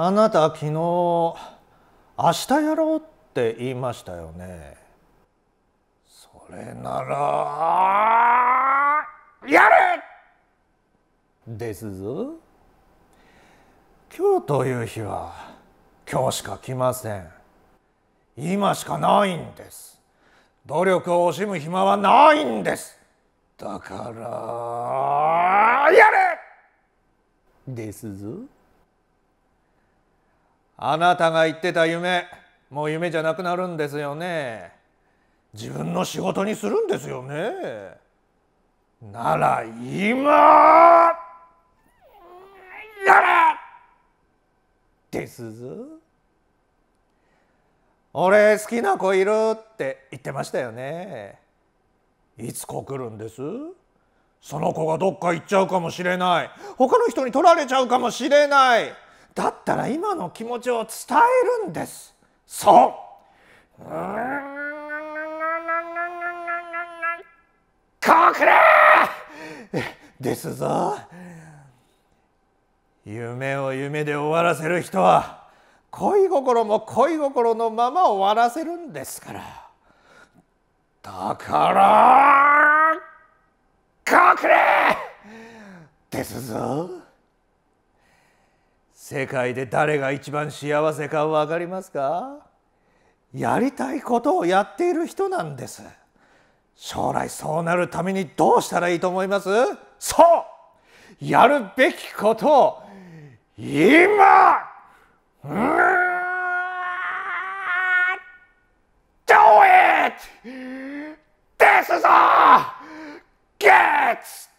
あなた昨日明日やろうって言いましたよねそれならやれですぞ今日という日は今日しか来ません今しかないんです努力を惜しむ暇はないんですだからやれですぞあなたが言ってた夢もう夢じゃなくなるんですよね自分の仕事にするんですよねなら今やれですぞ俺好きな子いるって言ってましたよねいつ子来るんですその子がどっか行っちゃうかもしれない他の人に取られちゃうかもしれないだったら今の気持ちを伝えるんですそううんこくれですぞ夢を夢で終わらせる人は恋心も恋心のまま終わらせるんですからだからくれですぞ世界で誰が一番幸せか分かりますかやりたいことをやっている人なんです将来そうなるためにどうしたらいいと思いますそうやるべきことを今うー Do it! This is all! Get